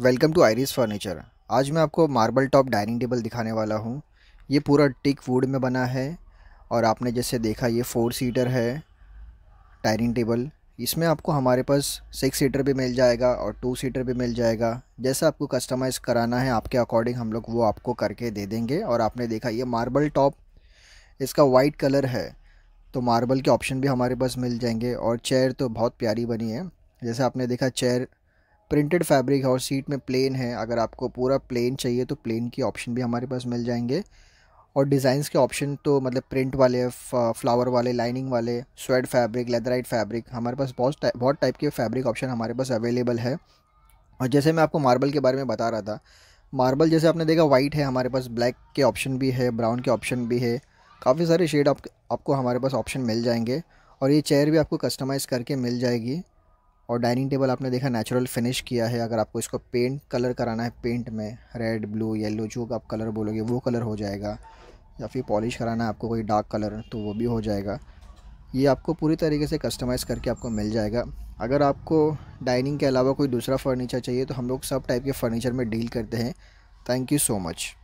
welcome to iris furniture आज मैं आपको मार्बल टॉप डाइनिंग टेबल दिखाने वाला हूँ ये पूरा टिक वुड में बना है और आपने जैसे देखा ये फोर सीटर है डाइनिंग टेबल इसमें आपको हमारे पास सिक्स सीटर भी मिल जाएगा और टू सीटर भी मिल जाएगा जैसा आपको कस्टमाइज़ कराना है आपके अकॉर्डिंग हम लोग वो आपको करके दे देंगे और आपने देखा ये मार्बल टॉप इसका वाइट कलर है तो मार्बल के ऑप्शन भी हमारे पास मिल जाएंगे और चेयर तो बहुत प्यारी बनी है जैसे आपने देखा चेयर प्रिंटेड फैब्रिक है और सीट में प्लेन है अगर आपको पूरा प्लेन चाहिए तो प्लेन के ऑप्शन भी हमारे पास मिल जाएंगे और डिज़ाइंस के ऑप्शन तो मतलब प्रिंट वाले फ्लावर वाले लाइनिंग वाले स्वेड फैब्रिक लेदराइट फैब्रिक हमारे पास बहुत टाइप बहुत टाइप के फैब्रिक ऑप्शन हमारे पास अवेलेबल है और जैसे मैं आपको मार्बल के बारे में बता रहा था मार्बल जैसे आपने देखा वाइट है हमारे पास ब्लैक के ऑप्शन भी है ब्राउन के ऑप्शन भी है काफ़ी सारे शेड आप, आपको हमारे पास ऑप्शन मिल जाएंगे और ये चेयर भी आपको कस्टमाइज़ करके मिल जाएगी और डाइनिंग टेबल आपने देखा नेचुरल फिनिश किया है अगर आपको इसको पेंट कलर कराना है पेंट में रेड ब्लू येलो जो आप कलर बोलोगे वो कलर हो जाएगा या फिर पॉलिश कराना है आपको कोई डार्क कलर तो वो भी हो जाएगा ये आपको पूरी तरीके से कस्टमाइज़ करके आपको मिल जाएगा अगर आपको डाइनिंग के अलावा कोई दूसरा फर्नीचर चाहिए तो हम लोग सब टाइप के फर्नीचर में डील करते हैं थैंक यू सो मच